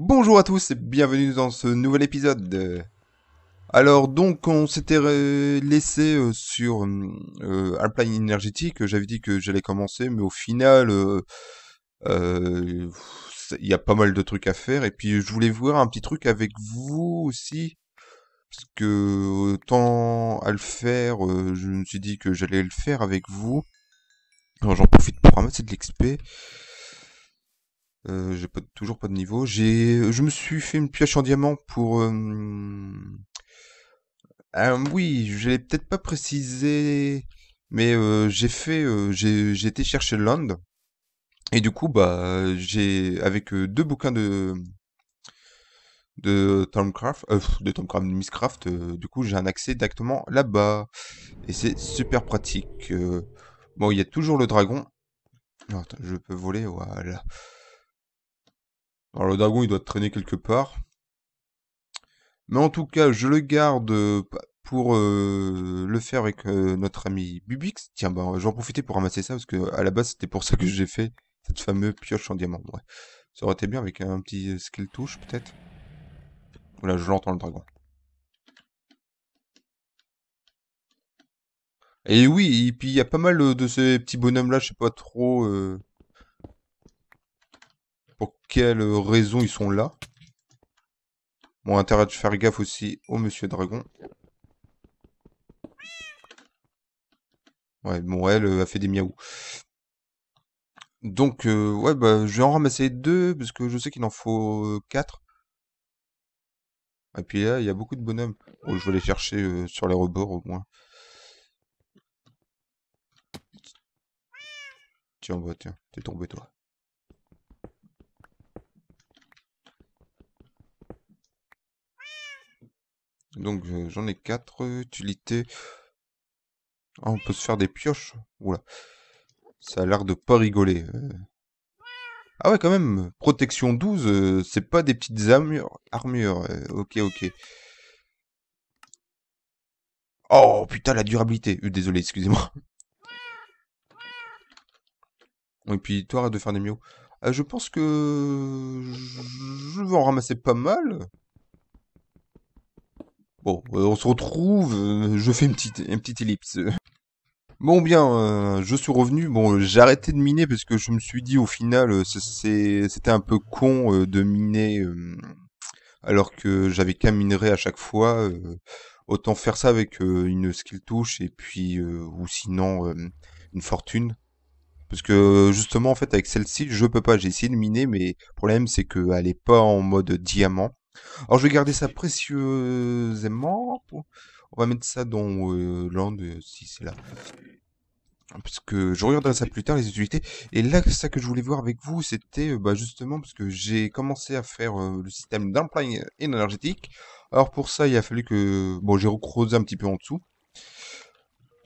Bonjour à tous et bienvenue dans ce nouvel épisode. Alors donc on s'était euh, laissé euh, sur euh, euh Alpine énergétique, j'avais dit que j'allais commencer mais au final il y a pas mal de trucs à faire et puis je voulais voir un petit truc avec vous aussi parce que autant à le faire je me suis dit que j'allais le faire avec vous. Alors j'en profite pour ramasser de l'XP. Euh, j'ai toujours pas de niveau. J'ai, je me suis fait une pioche en diamant pour. Euh, euh, oui, je l'ai peut-être pas précisé, mais j'ai fait, j'ai, été chercher Land et du coup bah j'ai avec deux bouquins de de Tomcraft, de Tomcraft, de Misscraft, du coup j'ai un accès directement là-bas et c'est super pratique. bon, il y a toujours le dragon. je peux voler, voilà. Alors le dragon, il doit traîner quelque part. Mais en tout cas, je le garde euh, pour euh, le faire avec euh, notre ami Bubix. Tiens, bah, vais en profiter pour ramasser ça, parce que à la base, c'était pour ça que j'ai fait cette fameuse pioche en diamant. Ça aurait été bien avec un petit skill touche, peut-être. Voilà, je l'entends, le dragon. Et oui, et puis il y a pas mal de ces petits bonhommes-là, je sais pas trop quelle raison ils sont là. Bon, intérêt de faire gaffe aussi au Monsieur Dragon. Ouais, bon, elle euh, a fait des miaou. Donc, euh, ouais, bah, je vais en ramasser deux, parce que je sais qu'il en faut euh, quatre. Et puis là, il y a beaucoup de bonhommes. Oh, je vais les chercher sur les rebords, au moins. Tiens, bah, tiens, t'es tombé, toi. Donc j'en ai 4 utilités. Ah, on peut se faire des pioches. Oula. Ça a l'air de pas rigoler. Euh. Ah ouais, quand même. Protection 12, euh, c'est pas des petites armures. armures. Euh, ok, ok. Oh putain, la durabilité. désolé, excusez-moi. Et puis, toi, arrête de faire des mios. je pense que... Je vais en ramasser pas mal. Euh, on se retrouve, euh, je fais une petite, ellipse. Bon bien, euh, je suis revenu. Bon, j'ai arrêté de miner parce que je me suis dit au final, c'était un peu con de miner alors que j'avais qu'un minerai à chaque fois. autant faire ça avec une skill touche et puis ou sinon une fortune. Parce que justement en fait avec celle-ci je peux pas. J'ai essayé de miner mais le problème c'est qu'elle est pas en mode diamant. Alors, je vais garder ça précieusement. On va mettre ça dans euh, si c'est là. Parce que je regarderai ça plus tard, les utilités. Et là, ça que je voulais voir avec vous, c'était bah, justement parce que j'ai commencé à faire euh, le système d'emploi énergétique. Alors pour ça, il a fallu que... Bon, j'ai recroisé un petit peu en dessous.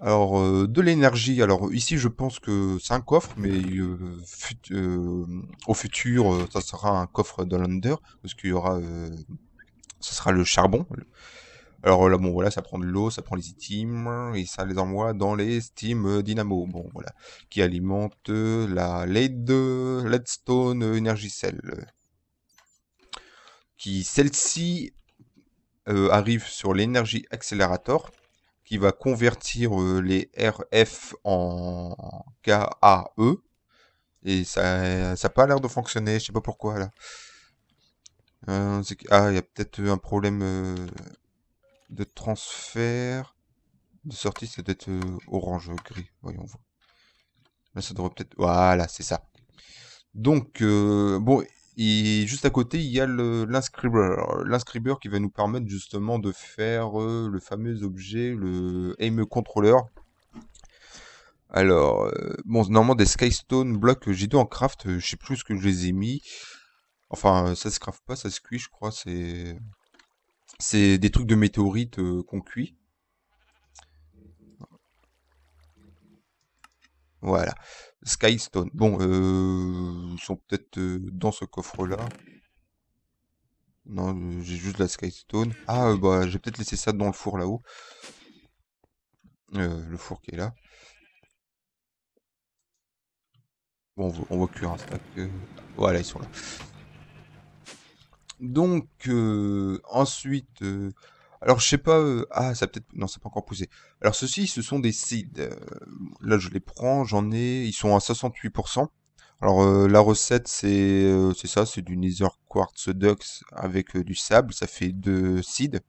Alors, euh, de l'énergie. Alors, ici, je pense que c'est un coffre, mais euh, euh, au futur, ça sera un coffre de l'Under, parce qu'il y aura. ça sera le charbon. Alors là, bon, voilà, ça prend de l'eau, ça prend les items, et ça les envoie dans les Steam Dynamo, bon, voilà, qui alimente la LED, Leadstone Energy Cell. Qui, celle-ci, arrive sur l'énergie accélérateur qui va convertir euh, les RF en KAE. Et ça n'a pas l'air de fonctionner, je sais pas pourquoi là. Euh, ah, il y a peut-être un problème euh, de transfert. De sortie, c'est peut-être orange, gris. Voyons voir. Là, ça devrait peut-être... Voilà, c'est ça. Donc, bon, et juste à côté, il y a l'inscribeur. L'inscribeur qui va nous permettre justement de faire euh, le fameux objet, le aim controller. Alors, bon euh, bon, normalement des skystone blocs j'ai 2 en craft, euh, je sais plus ce que je les ai mis. Enfin, ça se craft pas, ça se cuit, je crois. C'est c'est des trucs de météorites qu'on cuit. Voilà. Skystone. Bon, euh, ils sont peut-être euh, dans ce coffre-là. Non, euh, j'ai juste la Skystone. Ah, bah, j'ai peut-être laissé ça dans le four là-haut. le four qui est là. Bon, on voit on cuire un stack. Voilà, ils sont là. Donc, ensuite, alors, je sais pas. Euh, ah, ça peut-être. Non, ça pas encore poussé. Alors, ceux-ci, ce sont des seeds. Euh, là, je les prends, j'en ai. Ils sont à 68%. Alors, euh, la recette, c'est ça c'est du Nether Quartz Dux avec du sable. Ça fait deux seeds.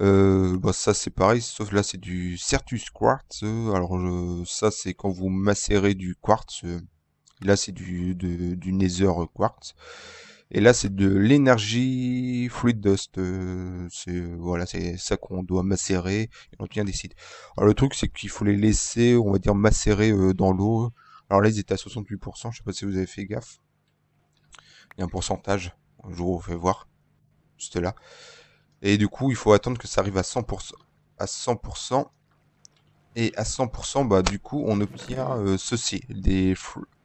Euh, bah, ça, c'est pareil. Sauf là, c'est du Certus Quartz. alors, ça, c'est quand vous macérez du quartz. là, c'est du, du Nether Quartz. Et là, c'est de l'énergie fluid dust. Euh, c'est voilà, c'est ça qu'on doit macérer. Et on tient des sites. Alors le truc, c'est qu'il faut les laisser, on va dire, macérer euh, dans l'eau. Alors là, ils étaient à 68%. Je sais pas si vous avez fait gaffe. Il y a un pourcentage. je vous fais voir. Juste là. Et du coup, il faut attendre que ça arrive à 100%. À 100%. Et à 100%, bah, du coup, on obtient euh, ceci, des,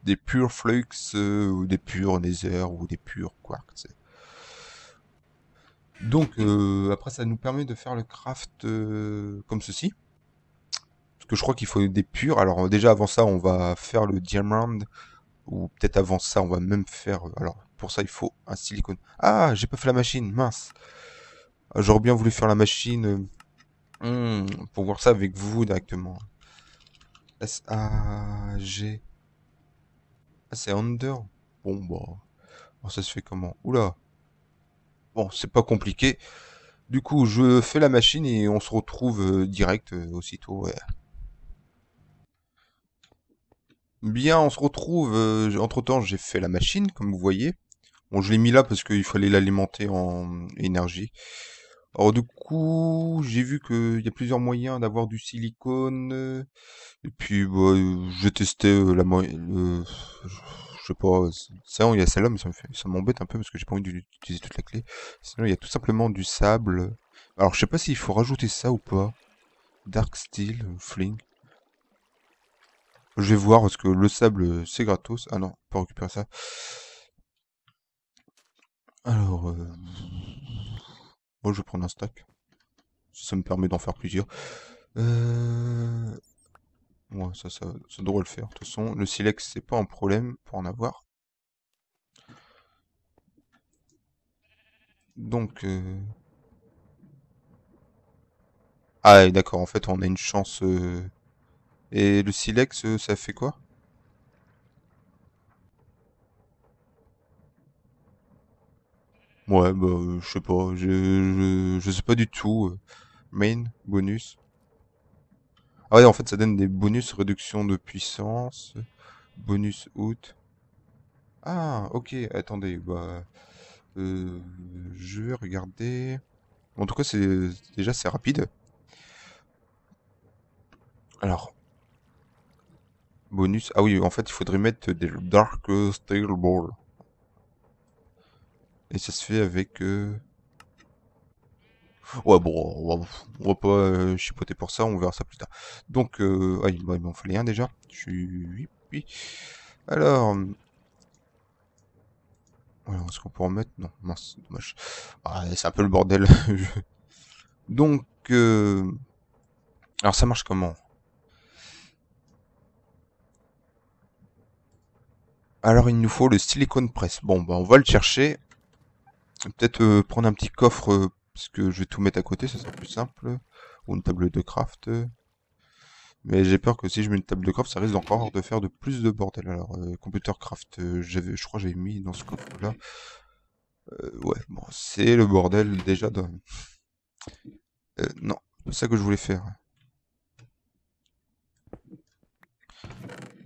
des purs flux euh, ou des purs nether ou des purs quarks. Donc euh, après ça nous permet de faire le craft euh, comme ceci. Parce que je crois qu'il faut des purs. Alors déjà avant ça on va faire le diamond. Ou peut-être avant ça on va même faire... Alors pour ça il faut un silicone. Ah j'ai pas fait la machine, mince. J'aurais bien voulu faire la machine hmm, pour voir ça avec vous directement. S-A-G. Ah, c'est under Bon, Bon, bah, bah, ça se fait comment Oula Bon, c'est pas compliqué. Du coup, je fais la machine et on se retrouve euh, direct euh, aussitôt. Bien, on se retrouve. Euh, entre-temps, j'ai fait la machine, comme vous voyez. Bon, je l'ai mis là parce qu'il fallait l'alimenter en énergie. Alors du coup, j'ai vu qu'il y a plusieurs moyens d'avoir du silicone. Euh, et puis, bah, j'ai testé la moyenne. je sais pas, ça, il y a celle-là, mais ça m'embête un peu parce que j'ai pas envie d'utiliser toute la clé. Sinon, il y a tout simplement du sable. Alors, je sais pas s'il faut rajouter ça ou pas. Dark Steel, euh, Fling. Je vais voir parce que le sable, euh, c'est gratos. Ah non, pas récupérer ça. Alors, moi, je vais prendre un stack. Ça me permet d'en faire plusieurs. Euh... ça, ça, ça devrait le faire. De toute façon, le silex, c'est pas un problème pour en avoir. Donc... Euh... Ah, d'accord, en fait, on a une chance... Euh, et le silex, euh, ça fait quoi Ouais, bah, euh, je sais pas. Je, sais pas du tout. Euh. Main, bonus. Ah ouais, en fait, ça donne des bonus réduction de puissance. Bonus out. Ah, ok. Attendez, bah... Euh, je vais regarder... En tout cas, c'est déjà, c'est rapide. Alors... Bonus... Ah oui, en fait, il faudrait mettre des Dark Steel Ball. Et ça se fait avec... Euh... Ouais, bon, on va, pas euh, chipoter pour ça, on verra ça plus tard. Donc, euh, ah, il, m'en fallait un déjà. Je suis... Alors... Hum, est-ce qu'on peut en mettre Non, mince, dommage. Ah, c'est un peu le bordel. Donc, euh, Alors, ça marche comment Alors, il nous faut le silicone press. Bon, bah, on va le chercher. Peut-être euh, prendre un petit coffre, euh, parce que je vais tout mettre à côté, ça sera plus simple. Ou une table de craft. Mais j'ai peur que si je mets une table de craft, ça risque encore de faire de plus de bordel. Alors, euh, computer craft, je crois que j'ai mis dans ce coffre-là. ouais, bon, c'est le bordel déjà non, c'est ça que je voulais faire.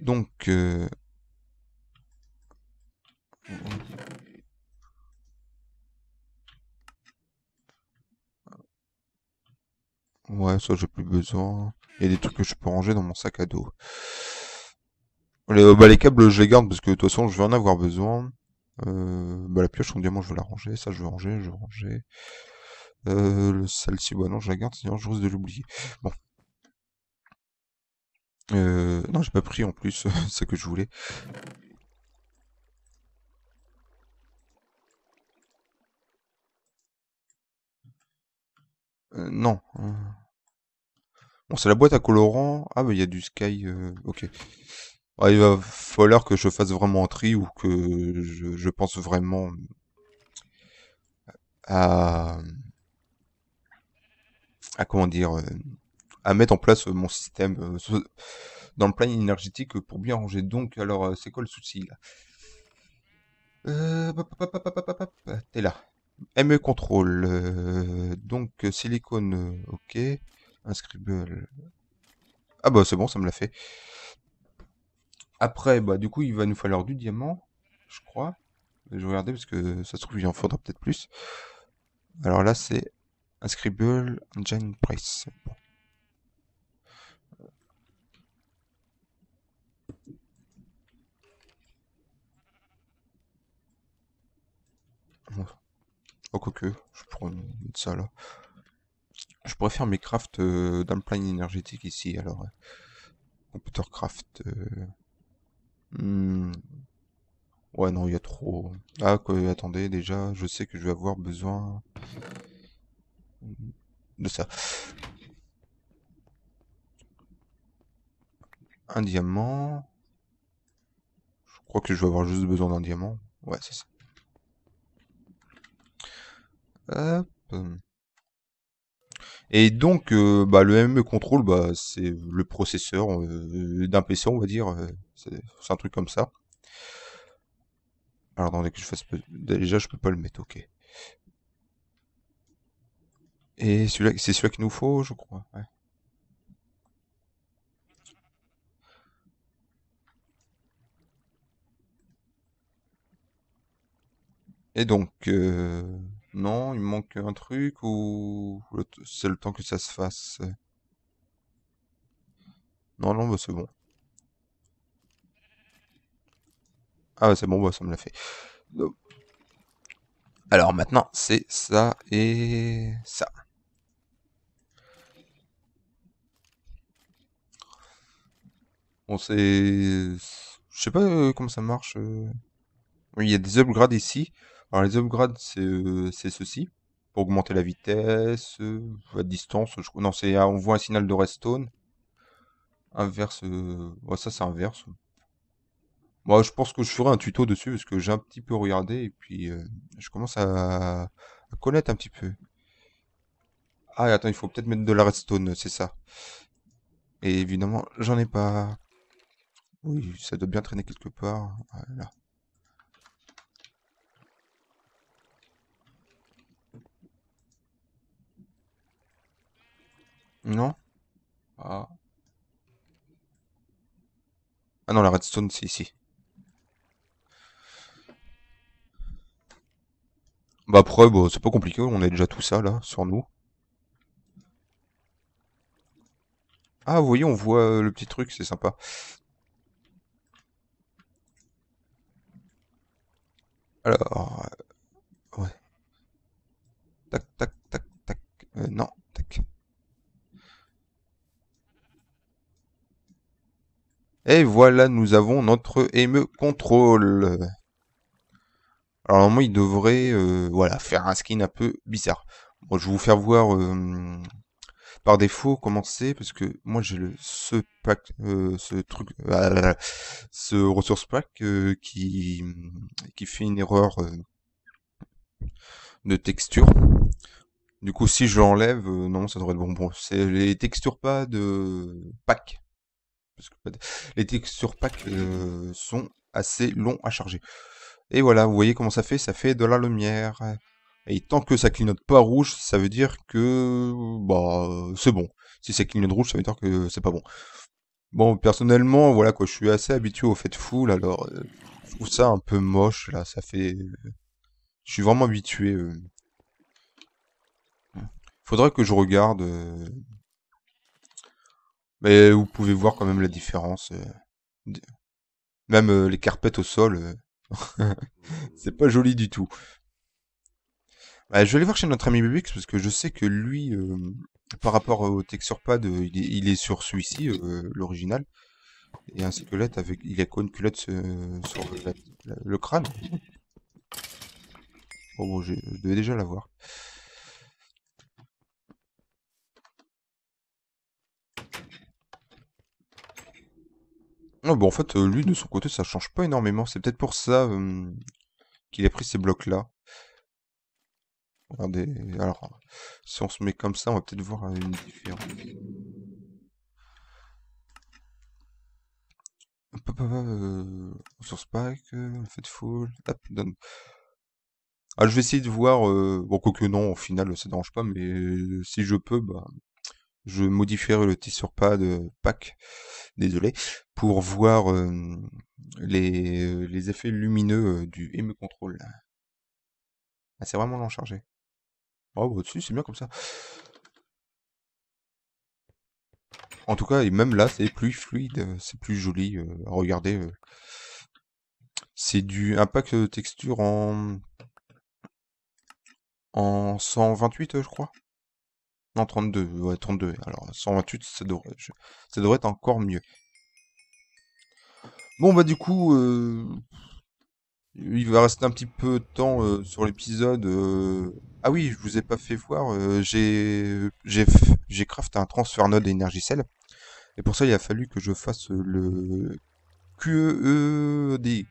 Donc... Ouais, ça j'ai plus besoin. Il y a des trucs que je peux ranger dans mon sac à dos. Les, euh, bah, câbles, je les garde parce que de toute façon, je vais en avoir besoin. Euh, bah, la pioche, en diamant, je vais la ranger. Ça, je vais ranger, je vais ranger. Euh, le Celle-ci, bah, non, je la garde, sinon je risque de l'oublier. Bon. non, j'ai pas pris en plus ce que je voulais. non. Hein. Bon, c'est la boîte à colorants. Ah, mais bah, il y a du sky. Euh, ok. Ah, il va falloir que je fasse vraiment un tri ou que je, pense vraiment à. à comment dire. Euh, à mettre en place euh, mon système dans le plan énergétique pour bien ranger. Donc, alors, c'est quoi le souci là T'es là. ME contrôle. donc, silicone, ok scribble. Ah bah c'est bon, ça me l'a fait. Après, bah du coup, il va nous falloir du diamant, je crois. Je vais regarder parce que ça se trouve, il en faudra peut-être plus. Alors là, c'est un scribble Engine Price. Bon. Oh, je prends ça là. Je faire mes crafts euh, d'un dans plan énergétique ici, alors. Euh, computer craft. Euh, hmm. Ouais, non, il y a trop. Ah, quoi, attendez, déjà, je sais que je vais avoir besoin de ça. Un diamant. Je crois que je vais avoir juste besoin d'un diamant. Ouais, c'est ça. Hop. Et donc, euh, bah, le MME contrôle, bah, c'est le processeur euh, euh, d'un PC, on va dire. C'est un truc comme ça. Alors, attendez que je fasse. Déjà, je peux pas le mettre, ok. Et celui c'est celui qu'il nous faut, je crois. Et donc, non, il manque un truc ou c'est le temps que ça se fasse Non, non, bah c'est bon. Ah bah, c'est bon, bah, ça me l'a fait. Alors maintenant, c'est ça et ça. Bon, c'est... Je sais pas euh, comment ça marche. Euh. Oui, il y a des upgrades ici. Alors les upgrades, euh, c'est ceci. Pour augmenter la vitesse, euh, la distance. je Non, c'est ah, on voit un signal de redstone. Inverse. Euh, ça, c'est inverse. Moi, je pense que je ferai un tuto dessus parce que j'ai un petit peu regardé et puis je commence à... connaître un petit peu. Ah, attends, il faut peut-être mettre de la redstone, c'est ça. Et évidemment, j'en ai pas. Oui, ça doit bien traîner quelque part. Voilà. Non ah. ah non, la redstone, c'est ici. Bah après, bon, c'est pas compliqué, on a déjà tout ça, là, sur nous. Ah, vous voyez, on voit euh, le petit truc, c'est sympa. Alors... Euh, ouais. Tac, tac, tac, tac. Euh, non, tac. Et voilà, nous avons notre ME contrôle. Alors normalement, il devrait euh, voilà, faire un skin un peu bizarre. Bon, je vais vous faire voir euh, par défaut comment c'est, parce que moi j'ai le ce pack, euh, ce truc, ah ce resource pack qui, qui fait une erreur de texture. Du coup, si je l'enlève, non, ça devrait être bon. bon c'est les textures pas de pack parce que les textures pack euh, sont assez longs à charger. Et voilà, vous voyez comment ça fait Ça fait de la lumière. Et tant que ça clignote pas rouge, ça veut dire que bah c'est bon. Si ça clignote rouge, ça veut dire que c'est pas bon. Bon, personnellement, voilà quoi, je suis assez habitué au fait full, alors euh, je trouve ça un peu moche là, ça fait... Je suis vraiment habitué. Il euh. Faudrait que je regarde mais vous pouvez voir quand même la différence. Euh, même euh, les carpettes au sol, euh, c'est pas joli du tout. Bah, je vais aller voir chez notre ami Bubix parce que je sais que lui, par rapport au texture pad, il, est, sur celui-ci, l'original. Et un squelette avec. Il a quoi une culotte sur le crâne Oh bon, je, je devais déjà l'avoir. en fait, euh, lui, de son côté, ça change pas énormément. C'est peut-être pour ça qu'il a pris ces blocs-là. Regardez, alors, si on se met comme ça, on va peut-être voir euh, une différence. Euh, source euh, fait full, hop, donne. Ah, je vais essayer de voir, bon quoi que non, au final, ça ne dérange pas, mais si je peux, bah, je modifierai le de euh, pack, désolé, pour voir euh, euh, les, effets lumineux du ME contrôle. Ah, c'est vraiment long chargé. Oh, ah, au bah, dessus, c'est bien comme ça. En tout cas, et même là, c'est plus fluide, c'est plus joli à regarder. C'est du impact texture en en 128, je crois. Non, 32. Ouais, 32. Alors, 128, ça devrait, ça devrait être encore mieux. Bon, bah du coup, euh, il va rester un petit peu de temps euh, sur l'épisode. Euh. Ah oui, je vous ai pas fait voir. j'ai j'ai crafté un transfert node énergie cell. Et pour ça, il a fallu que je fasse le QED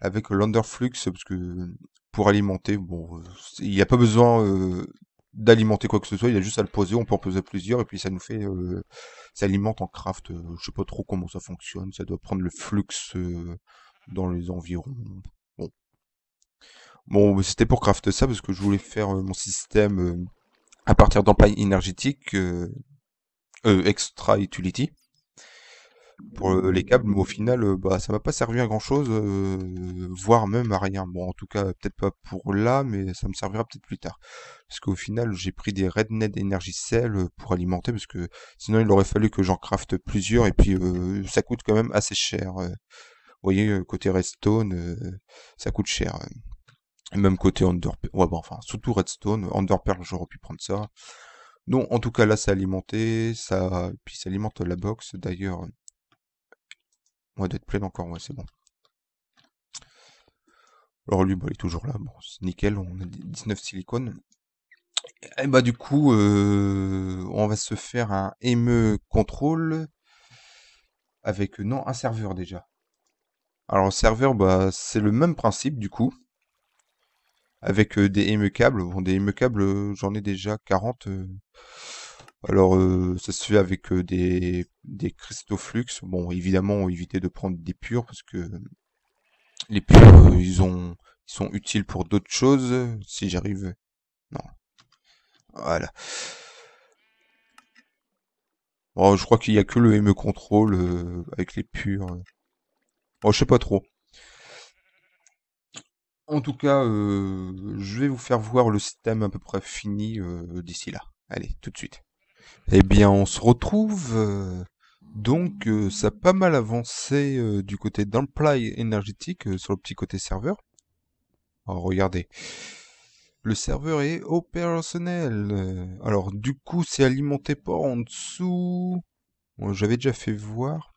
avec l'Underflux, parce que pour alimenter, bon, il n'y a pas besoin d'alimenter quoi que ce soit, il a juste à le poser, on peut en poser plusieurs, et puis ça nous fait, euh, ça alimente en craft, euh, je sais pas trop comment ça fonctionne, ça doit prendre le flux euh, dans les environs. Bon, bon c'était pour craft ça, parce que je voulais faire mon système à partir d'empaille énergétique, extra utility, pour euh, les câbles, mais au final, euh, bah, ça m'a pas servi à grand chose, euh, voire même à rien. Bon, en tout cas, peut-être pas pour là, mais ça me servira peut-être plus tard. Parce qu'au final, j'ai pris des Rednet Energy Cell pour alimenter, parce que sinon, il aurait fallu que j'en crafte plusieurs, et puis ça coûte quand même assez cher. Vous voyez, côté Redstone, ça coûte cher. même côté Underpearl, ouais, enfin, surtout Redstone, Underpearl, j'aurais pu prendre ça. Donc, en tout cas, là, ça alimenté, ça, puis ça alimente la box. D'ailleurs, d'être plein encore, ouais, c'est bon. Alors lui, bah, il est toujours là. Bon, c'est nickel, on a 19 silicones. Et eh bah du coup, euh, on va se faire un ME contrôle avec euh, non un serveur déjà. Alors serveur, bah c'est le même principe du coup. Avec euh, des émeu câbles. Bon, des ME câbles, j'en ai déjà 40. Alors, euh, ça se fait avec euh, des, cristaux flux. Bon, évidemment, éviter de prendre des purs parce que les purs, euh, ils, ont, ils sont utiles pour d'autres choses. Si j'arrive... Non. Voilà. Bon, oh, je crois qu'il n'y a que le ME contrôle avec les purs. Bon, oh, je sais pas trop. En tout cas, euh, je vais vous faire voir le système à peu près fini d'ici là. Allez, tout de suite. Eh bien, on se retrouve. Euh, donc, euh, ça a pas mal avancé euh, du côté d'Amply énergétique sur le petit côté serveur. Alors, regardez. Le serveur est opérationnel. Alors, du coup, c'est alimenté par en dessous. J'avais déjà fait voir.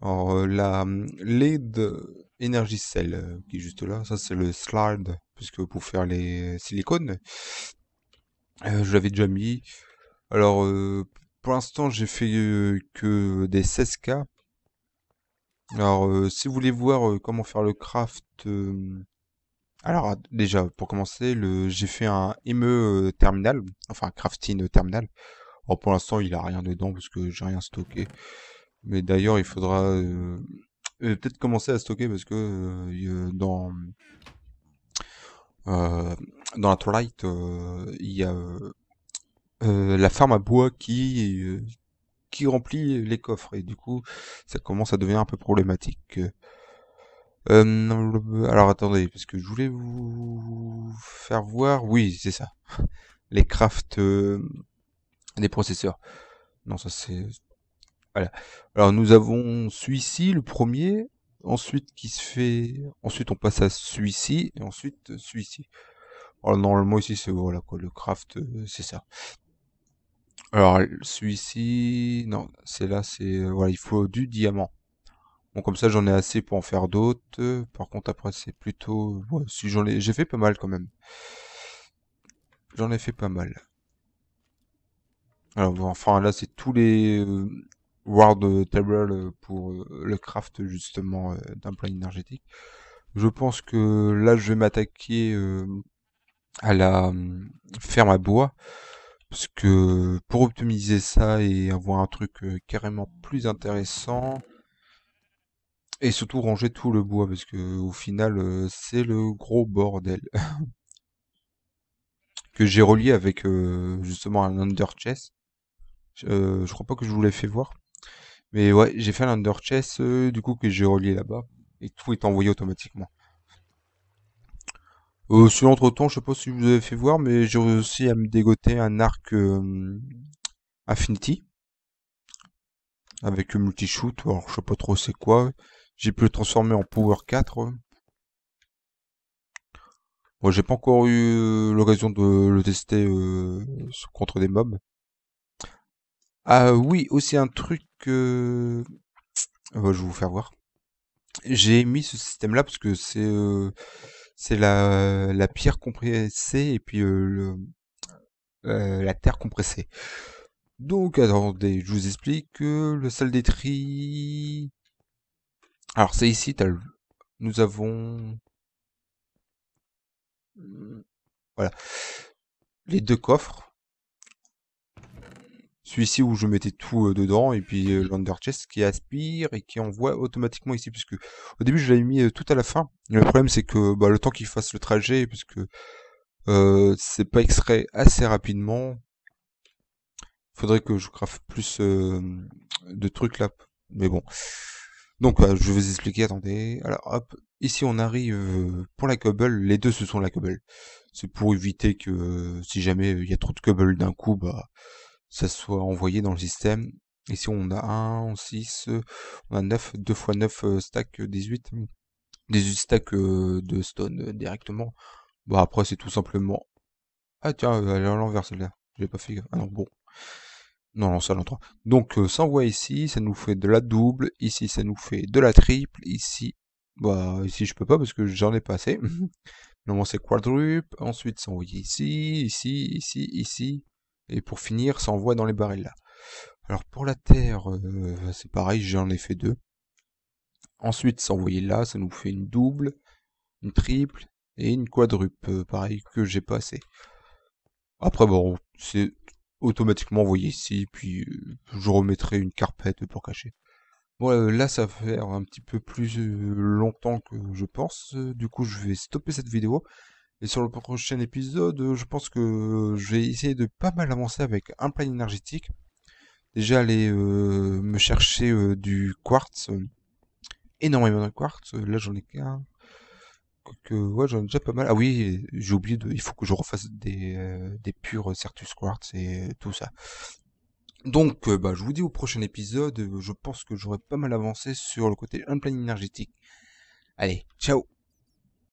Alors, la LED Energy Cell, qui est juste là. Ça, c'est le slide, puisque pour faire les silicones. Euh, je l'avais déjà mis. Alors, euh, pour l'instant, j'ai fait, euh, que des 16K. Alors, si vous voulez voir, comment faire le craft, alors ah, déjà, pour commencer, j'ai fait un ME, terminal, enfin crafting, terminal. Alors pour l'instant, il a rien dedans parce que j'ai rien stocké. Mais d'ailleurs, il faudra, peut-être commencer à stocker parce que, dans, euh, dans la Twilight, euh, il y a euh, la ferme à bois qui qui remplit les coffres et du coup ça commence à devenir un peu problématique. Euh, alors attendez, parce que je voulais vous faire voir. Oui, c'est ça. Les crafts des processeurs. Non, ça c'est. Voilà. Alors nous avons celui-ci, le premier ensuite qui se fait ensuite on passe à celui-ci et ensuite celui-ci alors normalement ici c'est voilà quoi le craft euh, c'est ça alors celui-ci non c'est là c'est euh, voilà il faut du diamant bon comme ça j'en ai assez pour en faire d'autres par contre après c'est plutôt si j'en ai j'ai fait pas mal quand même j'en ai fait pas mal alors enfin là c'est tous les euh, World Table euh, pour euh, le craft justement euh, d'un plan énergétique. Je pense que là je vais m'attaquer à la ferme à bois parce que pour optimiser ça et avoir un truc carrément plus intéressant et surtout ranger tout le bois parce que au final c'est le gros bordel que j'ai relié avec justement un under chest. je crois pas que je vous l'ai fait voir mais ouais, j'ai fait un under chess euh, du coup que j'ai relié là-bas et tout est envoyé automatiquement. Euh, sur l'entretemps, entre temps, je sais pas si vous avez fait voir, mais j'ai réussi à me dégoter un arc euh, Affinity avec multi-shoot. Alors, je sais pas trop c'est quoi. J'ai pu le transformer en Power 4. Bon, j'ai pas encore eu l'occasion de le tester contre des mobs. Ah oui, aussi oh, un truc que... Bah, je vais vous faire voir. J'ai mis ce système-là parce que c'est euh, c'est la, la pierre compressée et puis euh, le, euh, la terre compressée. Donc, attendez, je vous explique que le salle des tri... Alors, c'est ici, nous avons... Voilà. Les deux coffres celui-ci où je mettais tout euh, dedans et puis euh, mmh. l'Underchest qui aspire et qui envoie automatiquement ici puisque au début je l'avais mis euh, tout à la fin le problème c'est que bah, le temps qu'il fasse le trajet puisque c'est pas extrait assez rapidement faudrait que je craffe plus de trucs là mais bon donc je vais vous expliquer attendez alors hop ici on arrive pour la cobble les deux ce sont la cobble c'est pour éviter que si jamais il y a trop de cobble d'un coup bah ça soit envoyé dans le système. Ici, on a 1, 6, on a 9, 2 x 9 stack 18. 18 stacks euh, euh, de stone euh, directement. Bon, bah, après, c'est tout simplement... Ah tiens, elle est à l'envers celle-là. J'ai pas fait gaffe. Ah non, bon. Non, non, ça l'entend. Donc, ça envoie ici, ça nous fait de la double. Ici, ça nous fait de la triple. Ici, bah, ici, je peux pas parce que j'en ai pas assez. Normalement, c'est quadruple. Ensuite, ça ici, ici, ici, ici. Et pour finir, ça envoie dans les barils là. Alors pour la terre, euh, c'est pareil, j'en ai fait deux. Ensuite, ça là, ça nous fait une double, une triple et une quadruple, euh, pareil que j'ai passé. Après, bon, c'est automatiquement envoyé ici, puis euh, je remettrai une carpette pour cacher. Bon, là, ça va faire un petit peu plus longtemps que je pense. Du coup, je vais stopper cette vidéo. Et sur le prochain épisode, euh, je pense que euh, je vais essayer de pas mal avancer avec un plan énergétique. Déjà aller euh, me chercher du quartz. énormément de quartz. Là j'en ai qu'un. Que, ouais, j'en ai déjà pas mal. Ah oui, j'ai oublié de. Il faut que je refasse des, purs Certus Quartz et tout ça. Donc, bah, je vous dis au prochain épisode. Je pense que j'aurai pas mal avancé sur le côté un plan énergétique. Allez, ciao